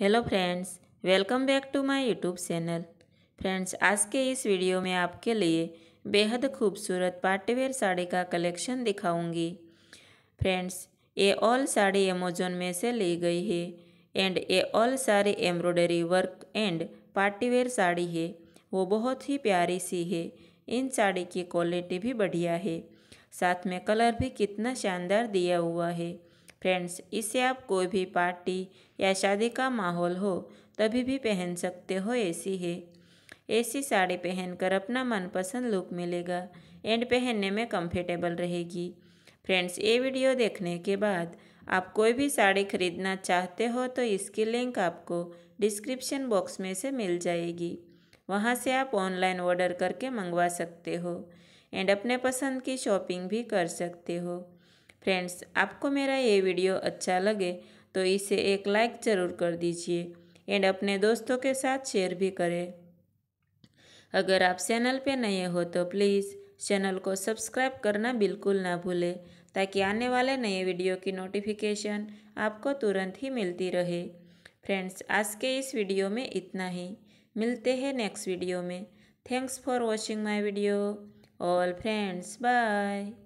hello friends welcome back to my YouTube channel friends आज के इस वीडियो में आपके लिए बेहद खूबसूरत पार्टीवेयर साड़ी का कलेक्शन दिखाऊंगी फ्रेंड्स ये ऑल साड़ी अमेजोन में से ली गई है एंड ये ऑल सारी embroidery work and partywear sari है वो बहुत ही प्यारी सी है इन साड़ी की क्वालिटी भी बढ़िया है साथ में कलर भी कितना शानदार दिया हुआ है फ्रेंड्स इसे आप कोई भी पार्टी या शादी का माहौल हो तभी भी पहन सकते हो ऐसी है ऐसी साड़ी पहनकर अपना मनपसंद लुक मिलेगा एंड पहनने में कंफर्टेबल रहेगी फ्रेंड्स ये वीडियो देखने के बाद आप कोई भी साड़ी खरीदना चाहते हो तो इसकी लिंक आपको डिस्क्रिप्शन बॉक्स में से मिल जाएगी वहाँ से आप ऑनलाइन ऑर्डर करके मंगवा सकते हो एंड अपने पसंद की शॉपिंग भी कर सकते हो फ्रेंड्स आपको मेरा ये वीडियो अच्छा लगे तो इसे एक लाइक ज़रूर कर दीजिए एंड अपने दोस्तों के साथ शेयर भी करें अगर आप चैनल पे नए हो तो प्लीज़ चैनल को सब्सक्राइब करना बिल्कुल ना भूलें ताकि आने वाले नए वीडियो की नोटिफिकेशन आपको तुरंत ही मिलती रहे फ्रेंड्स आज के इस वीडियो में इतना ही मिलते हैं नेक्स्ट वीडियो में thanks for watching my video all friends bye